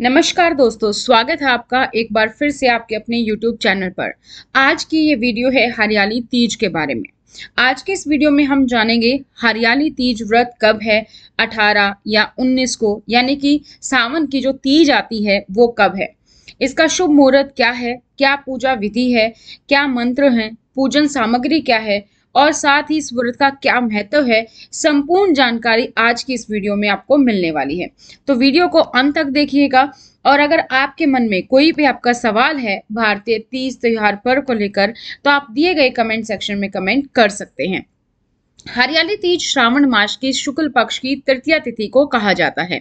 नमस्कार दोस्तों स्वागत है आपका एक बार फिर से आपके अपने YouTube चैनल पर आज की ये वीडियो है हरियाली तीज के बारे में आज के इस वीडियो में हम जानेंगे हरियाली तीज व्रत कब है 18 या 19 को यानी कि सावन की जो तीज आती है वो कब है इसका शुभ मुहूर्त क्या है क्या पूजा विधि है क्या मंत्र है पूजन सामग्री क्या है और साथ ही इस व्रत का क्या महत्व है संपूर्ण जानकारी आज की इस वीडियो में आपको मिलने वाली है तो वीडियो को अंत तक देखिएगा और अगर आपके मन में कोई भी आपका सवाल है भारतीय तीज त्योहार पर्व को लेकर तो आप दिए गए कमेंट सेक्शन में कमेंट कर सकते हैं हरियाली तीज श्रावण मास की शुक्ल पक्ष की तृतीया तिथि को कहा जाता है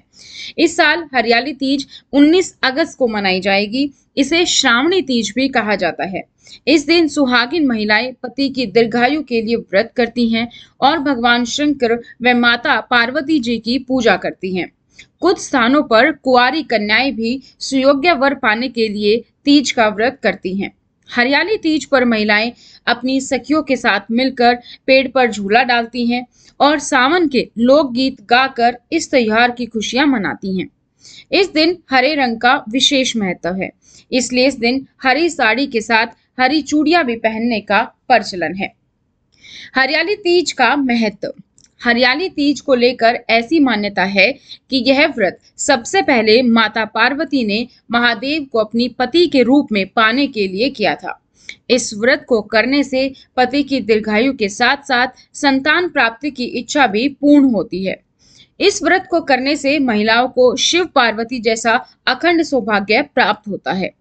इस साल हरियाली तीज 19 अगस्त को मनाई जाएगी इसे श्रावणी तीज भी कहा जाता है इस दिन सुहागिन महिलाएं पति की दीर्घायु के लिए व्रत करती हैं और भगवान शंकर व माता पार्वती जी की पूजा करती हैं कुछ स्थानों पर कुआरी कन्याएं भी सुयोग्य वर पाने के लिए तीज का व्रत करती हैं हरियाली तीज पर महिलाएं अपनी सखियों के साथ मिलकर पेड़ पर झूला डालती हैं और सावन के लोकगीत गाकर इस त्योहार की खुशियां मनाती हैं इस दिन हरे रंग का विशेष महत्व है इसलिए इस दिन हरी साड़ी के साथ हरी चूड़िया भी पहनने का प्रचलन है हरियाली तीज का महत्व हरियाली तीज को लेकर ऐसी मान्यता है कि यह व्रत सबसे पहले माता पार्वती ने महादेव को अपनी पति के रूप में पाने के लिए किया था इस व्रत को करने से पति की दीर्घायु के साथ साथ संतान प्राप्ति की इच्छा भी पूर्ण होती है इस व्रत को करने से महिलाओं को शिव पार्वती जैसा अखंड सौभाग्य प्राप्त होता है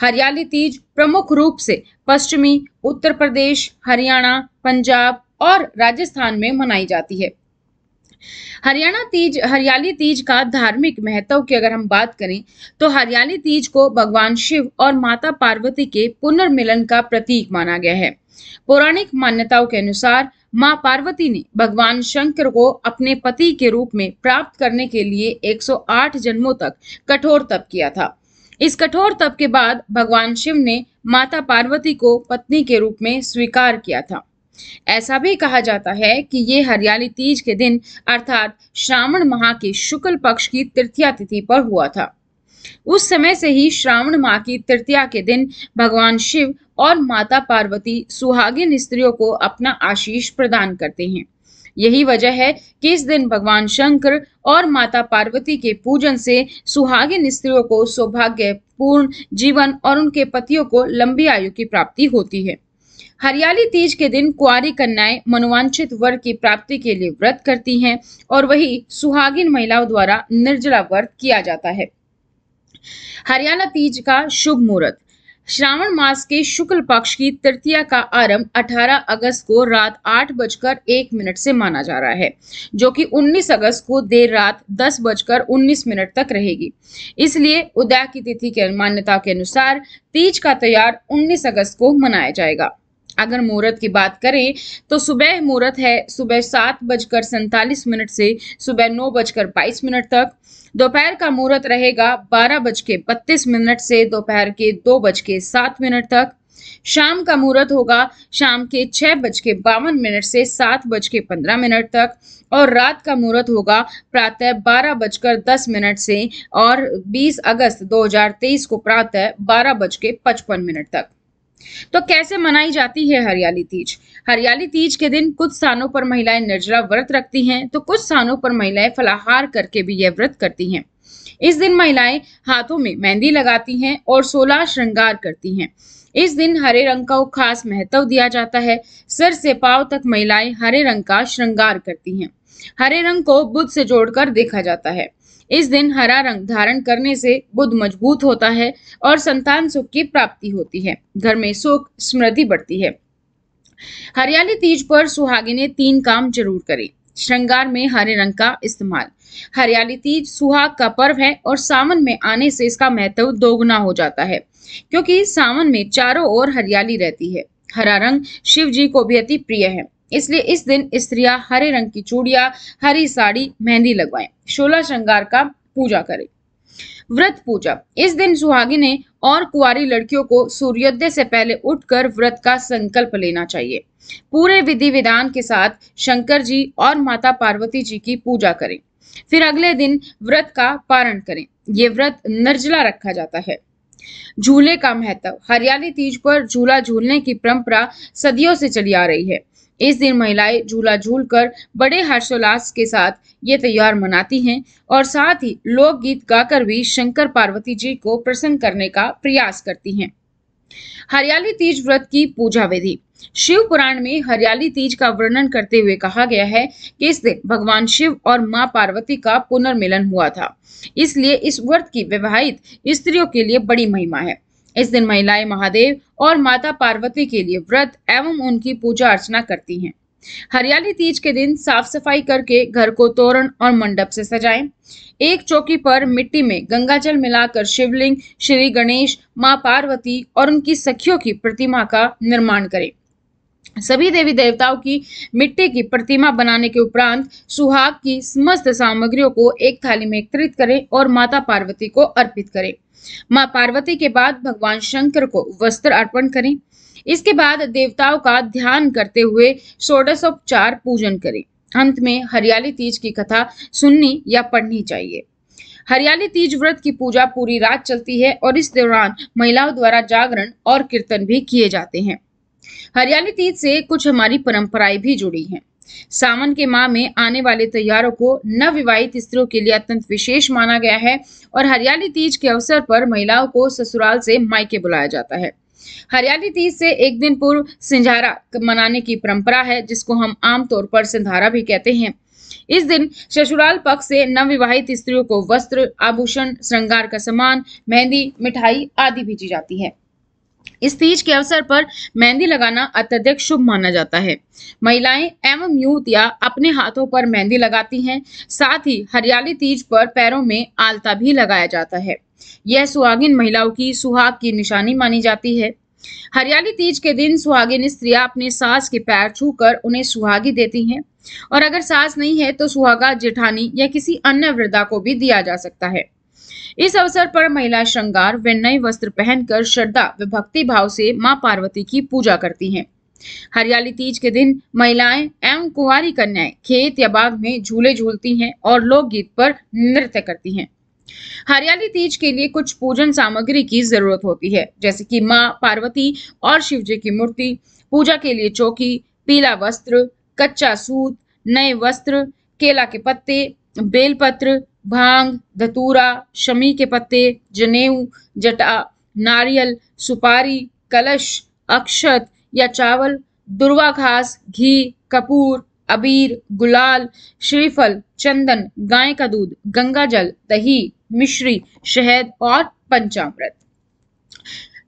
हरियाली तीज प्रमुख रूप से पश्चिमी उत्तर प्रदेश हरियाणा पंजाब और राजस्थान में मनाई जाती है हरियाणा तीज हरियाली तीज का धार्मिक महत्व की अगर हम बात करें तो हरियाली तीज को भगवान शिव और माता पार्वती के पुनर्मिलन का प्रतीक माना गया है पौराणिक मान्यताओं के अनुसार मां पार्वती ने भगवान शंकर को अपने पति के रूप में प्राप्त करने के लिए 108 जन्मों तक कठोर तप किया था इस कठोर तप के बाद भगवान शिव ने माता पार्वती को पत्नी के रूप में स्वीकार किया था ऐसा भी कहा जाता है कि ये हरियाली तीज के दिन अर्थात श्रावण माह के शुक्ल पक्ष की तृतीया तिथि पर हुआ था उस समय से ही श्रावण माह की तृतीया के दिन भगवान शिव और माता पार्वती सुहागिन स्त्रियों को अपना आशीष प्रदान करते हैं यही वजह है कि इस दिन भगवान शंकर और माता पार्वती के पूजन से सुहागिन स्त्रियों को सौभाग्य पूर्ण जीवन और उनके पतियों को लंबी आयु की प्राप्ति होती है हरियाली तीज के दिन कुआरी कन्याएं मनोवांछित वर की प्राप्ति के लिए व्रत करती हैं और वही सुहागिन महिलाओं द्वारा निर्जला व्रत किया जाता है हरियाणा तीज का शुभ मुहूर्त श्रावण मास के शुक्ल पक्ष की तृतीया का आरंभ 18 अगस्त को रात आठ बजकर एक मिनट से माना जा रहा है जो कि 19 अगस्त को देर रात दस बजकर उन्नीस मिनट तक रहेगी इसलिए उदय की तिथि के मान्यता के अनुसार तीज का त्यौहार 19 अगस्त को मनाया जाएगा अगर मुहूर्त की बात करें तो सुबह मुहूर्त है सुबह सात बजकर सैंतालीस मिनट से सुबह नौ बजकर बाईस मिनट तक दोपहर का मुहूर्त रहेगा बारह बज के बत्तीस मिनट से दोपहर के दो बज के सात मिनट तक शाम का मुहूर्त होगा शाम के छः बज के बावन मिनट से सात बज के पंद्रह मिनट तक और रात का मुहूर्त होगा प्रातः बारह बजकर दस मिनट से और बीस अगस्त दो हजार तेईस को प्रातः बारह बज के पचपन मिनट तक तो कैसे मनाई जाती है हरियाली तीज हरियाली तीज के दिन कुछ स्थानों पर महिलाएं निर्जला व्रत रखती हैं तो कुछ स्थानों पर महिलाएं फलाहार करके भी यह व्रत करती हैं इस दिन महिलाएं हाथों में मेहंदी लगाती हैं और सोलह श्रृंगार करती हैं इस दिन हरे रंग का खास महत्व दिया जाता है सर से पाव तक महिलाएं हरे रंग का श्रृंगार करती हैं हरे रंग को बुद्ध से जोड़कर देखा जाता है इस दिन हरा रंग धारण करने से बुद्ध मजबूत होता है और संतान सुख की प्राप्ति होती है घर में सुख समृद्धि बढ़ती है हरियाली तीज पर सुहागिने तीन काम जरूर करें श्रृंगार में हरे रंग का इस्तेमाल हरियाली तीज सुहाग का पर्व है और सावन में आने से इसका महत्व दोगुना हो जाता है क्योंकि सावन में चारों ओर हरियाली रहती है हरा रंग शिव जी को भी अति प्रिय है इसलिए इस दिन स्त्रियां हरे रंग की चूड़िया हरी साड़ी मेहंदी लगवाएं शोला श्रृंगार का पूजा करें व्रत पूजा इस दिन सुहागिने और कुआरी लड़कियों को सूर्योदय से पहले उठकर व्रत का संकल्प लेना चाहिए पूरे विधि विधान के साथ शंकर जी और माता पार्वती जी की पूजा करें फिर अगले दिन व्रत का पारण करें ये व्रत निर्जला रखा जाता है झूले का महत्व हरियाली तीज पर झूला झूलने की परंपरा सदियों से चली आ रही है इस दिन महिलाएं झूला झूल कर बड़े हर्षोल्लास के साथ ये त्यौहार मनाती हैं और साथ ही लोकगीत गाकर भी शंकर पार्वती जी को प्रसन्न करने का प्रयास करती हैं हरियाली तीज व्रत की पूजा विधि शिव पुराण में हरियाली तीज का वर्णन करते हुए कहा गया है कि इस दिन भगवान शिव और मां पार्वती का पुनर्मिलन हुआ था इसलिए इस व्रत की विवाहित स्त्रियों के लिए बड़ी महिमा है इस दिन महिलाएं महादेव और माता पार्वती के लिए व्रत एवं उनकी पूजा अर्चना करती हैं हरियाली तीज के दिन साफ सफाई करके घर को तोरण और मंडप से सजाएं। एक चौकी पर मिट्टी में गंगा जल मिलाकर शिवलिंग श्री गणेश माँ पार्वती और उनकी सखियों की प्रतिमा का निर्माण करें सभी देवी देवताओं की मिट्टी की प्रतिमा बनाने के उपरांत सुहाग की समस्त सामग्रियों को एक थाली में एकत्रित करें और माता पार्वती को अर्पित करें माँ पार्वती के बाद भगवान शंकर को वस्त्र अर्पण करें इसके बाद देवताओं का ध्यान करते हुए षोडशोपचार पूजन करें अंत में हरियाली तीज की कथा सुननी या पढ़नी चाहिए हरियाली तीज व्रत की पूजा पूरी रात चलती है और इस दौरान महिलाओं द्वारा जागरण और कीर्तन भी किए जाते हैं हरियाली तीज से कुछ हमारी परंपराएं भी जुड़ी हैं सावन के माह में आने वाले त्योहारों को नवविवाहित स्त्रियों के लिए अत्यंत विशेष माना गया है और हरियाली तीज के अवसर पर महिलाओं को ससुराल से मायके बुलाया जाता है हरियाली तीज से एक दिन पूर्व सिंझारा मनाने की परंपरा है जिसको हम आमतौर पर सिंधारा भी कहते हैं इस दिन ससुराल पक्ष से नवविवाहित स्त्रियों को वस्त्र आभूषण श्रृंगार का सामान मेहंदी मिठाई आदि भेजी जाती है इस तीज के अवसर पर मेहंदी लगाना अत्यधिक शुभ माना जाता है महिलाएं एवं या अपने हाथों पर मेहंदी लगाती हैं साथ ही हरियाली तीज पर पैरों में आलता भी लगाया जाता है यह सुहागिन महिलाओं की सुहाग की निशानी मानी जाती है हरियाली तीज के दिन सुहागिन स्त्रियां अपने सास के पैर छूकर उन्हें सुहागी देती हैं और अगर सास नहीं है तो सुहागा जेठानी या किसी अन्य वृद्धा को भी दिया जा सकता है इस अवसर पर महिला श्रृंगार व नए वस्त्र पहनकर श्रद्धा व भक्ति भाव से माँ पार्वती की पूजा करती हैं हरियाली तीज के दिन महिलाएं एवं कुंवारी कन्याएं खेत या बाग में झूले झूलती हैं और लोकगीत पर नृत्य करती हैं हरियाली तीज के लिए कुछ पूजन सामग्री की जरूरत होती है जैसे कि माँ पार्वती और शिव जी की मूर्ति पूजा के लिए चौकी पीला वस्त्र कच्चा सूत नए वस्त्र केला के पत्ते बेलपत्र भांग धतूरा शमी के पत्ते जनेऊ जटा नारियल सुपारी कलश अक्षत या चावल दुर्वा घास घी कपूर अबीर गुलाल श्रीफल चंदन गाय का दूध गंगा जल दही मिश्री शहद और पंचामृत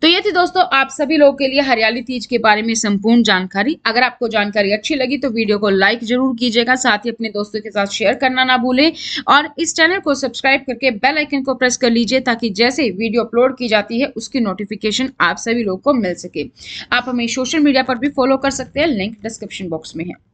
तो ये थी दोस्तों आप सभी लोगों के लिए हरियाली तीज के बारे में संपूर्ण जानकारी अगर आपको जानकारी अच्छी लगी तो वीडियो को लाइक जरूर कीजिएगा साथ ही अपने दोस्तों के साथ शेयर करना ना भूलें और इस चैनल को सब्सक्राइब करके बेल आइकन को प्रेस कर लीजिए ताकि जैसे वीडियो अपलोड की जाती है उसकी नोटिफिकेशन आप सभी लोग को मिल सके आप हमें सोशल मीडिया पर भी फॉलो कर सकते हैं लिंक डिस्क्रिप्शन बॉक्स में है